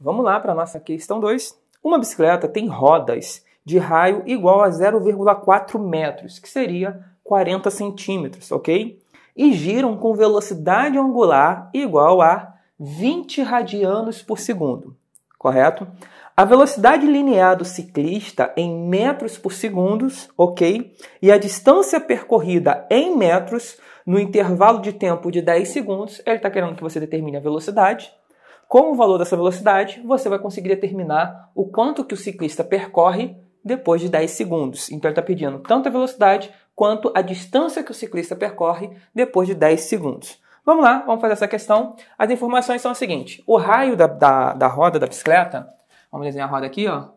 Vamos lá para a nossa questão 2. Uma bicicleta tem rodas de raio igual a 0,4 metros, que seria 40 centímetros, ok? E giram com velocidade angular igual a 20 radianos por segundo, correto? A velocidade linear do ciclista em metros por segundo, ok? E a distância percorrida em metros no intervalo de tempo de 10 segundos, ele está querendo que você determine a velocidade com o valor dessa velocidade, você vai conseguir determinar o quanto que o ciclista percorre depois de 10 segundos. Então ele está pedindo tanto a velocidade quanto a distância que o ciclista percorre depois de 10 segundos. Vamos lá, vamos fazer essa questão. As informações são as seguintes. O raio da, da, da roda da bicicleta, vamos desenhar a roda aqui, ó.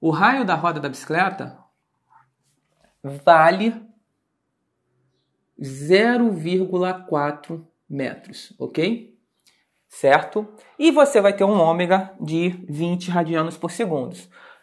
O raio da roda da bicicleta vale 0,4 metros, ok? certo? E você vai ter um ômega de 20 radianos por segundo.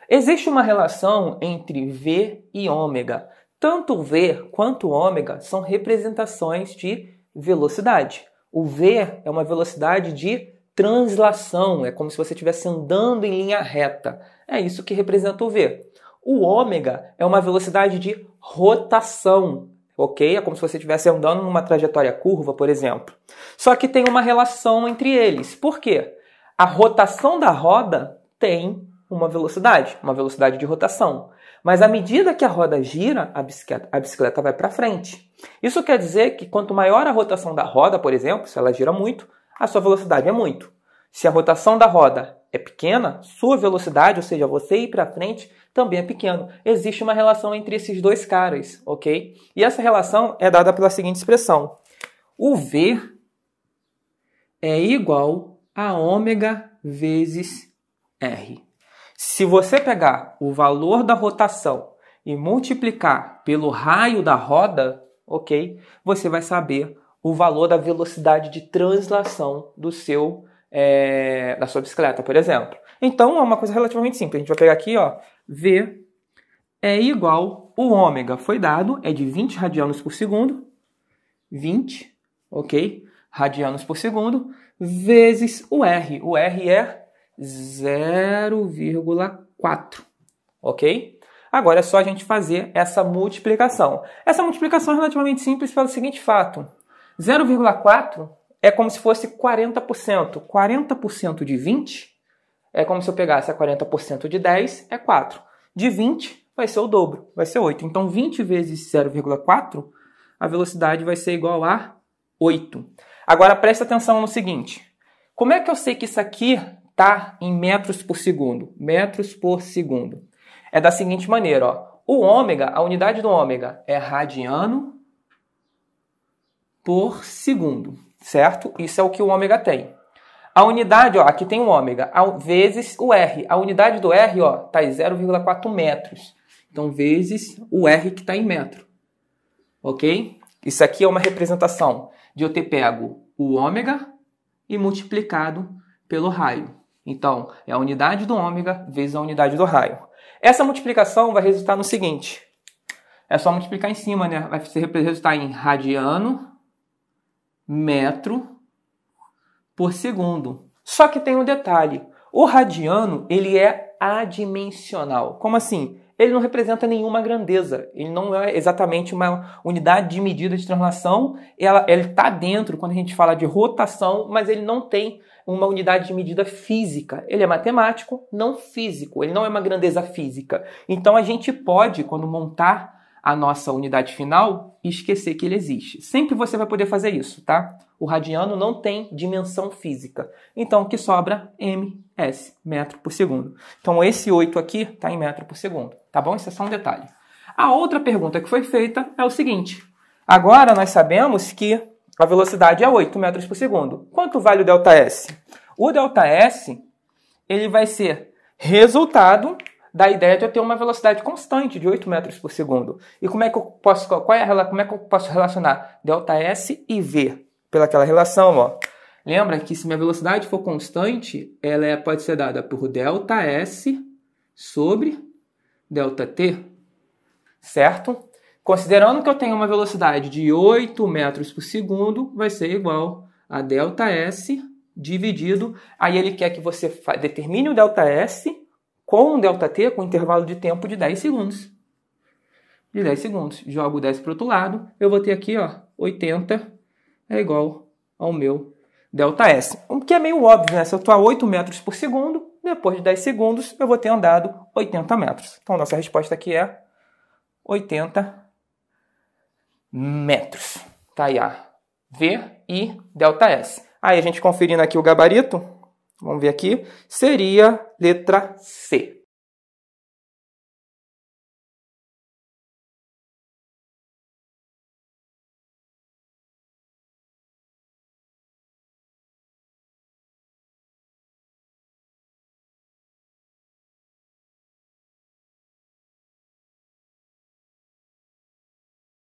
Existe uma relação entre V e ômega. Tanto V quanto ômega são representações de velocidade. O V é uma velocidade de translação, é como se você estivesse andando em linha reta. É isso que representa o V. O ômega é uma velocidade de rotação, ok? É como se você estivesse andando numa trajetória curva, por exemplo. Só que tem uma relação entre eles. Por quê? A rotação da roda tem uma velocidade, uma velocidade de rotação. Mas à medida que a roda gira, a bicicleta, a bicicleta vai para frente. Isso quer dizer que quanto maior a rotação da roda, por exemplo, se ela gira muito, a sua velocidade é muito. Se a rotação da roda é pequena, sua velocidade, ou seja, você ir para frente, também é pequeno. Existe uma relação entre esses dois caras, ok? E essa relação é dada pela seguinte expressão: o V é igual a ômega vezes R. Se você pegar o valor da rotação e multiplicar pelo raio da roda, ok? Você vai saber o valor da velocidade de translação do seu é, da sua bicicleta, por exemplo. Então é uma coisa relativamente simples. A gente vai pegar aqui, ó, V é igual o ômega foi dado, é de 20 radianos por segundo, 20, ok? Radianos por segundo, vezes o R. O R é 0,4, ok? Agora é só a gente fazer essa multiplicação. Essa multiplicação é relativamente simples pelo seguinte fato: 0,4 é como se fosse 40%. 40% de 20 é como se eu pegasse a 40% de 10, é 4. De 20 vai ser o dobro, vai ser 8. Então 20 vezes 0,4, a velocidade vai ser igual a 8. Agora presta atenção no seguinte. Como é que eu sei que isso aqui está em metros por segundo? Metros por segundo. É da seguinte maneira, ó. O ômega, a unidade do ômega é radiano por segundo certo? Isso é o que o ômega tem. A unidade, ó, aqui tem um ômega, vezes o R. A unidade do R, ó, tá em 0,4 metros. Então, vezes o R que está em metro. Ok? Isso aqui é uma representação de eu ter pego o ômega e multiplicado pelo raio. Então, é a unidade do ômega vezes a unidade do raio. Essa multiplicação vai resultar no seguinte. É só multiplicar em cima, né? Vai resultar em radiano metro por segundo. Só que tem um detalhe. O radiano, ele é adimensional. Como assim? Ele não representa nenhuma grandeza. Ele não é exatamente uma unidade de medida de translação. Ela, ele está dentro quando a gente fala de rotação, mas ele não tem uma unidade de medida física. Ele é matemático, não físico. Ele não é uma grandeza física. Então a gente pode, quando montar a nossa unidade final e esquecer que ele existe. Sempre você vai poder fazer isso, tá? O radiano não tem dimensão física. Então, o que sobra? ms, metro por segundo. Então, esse 8 aqui está em metro por segundo, tá bom? Isso é só um detalhe. A outra pergunta que foi feita é o seguinte. Agora, nós sabemos que a velocidade é 8 metros por segundo. Quanto vale o ΔS? O ΔS ele vai ser resultado da ideia de eu ter uma velocidade constante de 8 metros por segundo. E como é que eu posso, qual é a, como é que eu posso relacionar delta S e V? Pelaquela relação, ó. Lembra que se minha velocidade for constante, ela é, pode ser dada por delta S sobre delta T, certo? Considerando que eu tenho uma velocidade de 8 metros por segundo, vai ser igual a delta S dividido. Aí ele quer que você determine o delta S com um ΔT com intervalo de tempo de 10 segundos. De 10 segundos. Jogo 10 para o outro lado, eu vou ter aqui ó, 80 é igual ao meu ΔS. O que é meio óbvio, né? Se eu estou a 8 metros por segundo, depois de 10 segundos eu vou ter andado 80 metros. Então nossa resposta aqui é 80 metros. Tá aí a V e ΔS. Aí a gente conferindo aqui o gabarito, vamos ver aqui, seria letra C.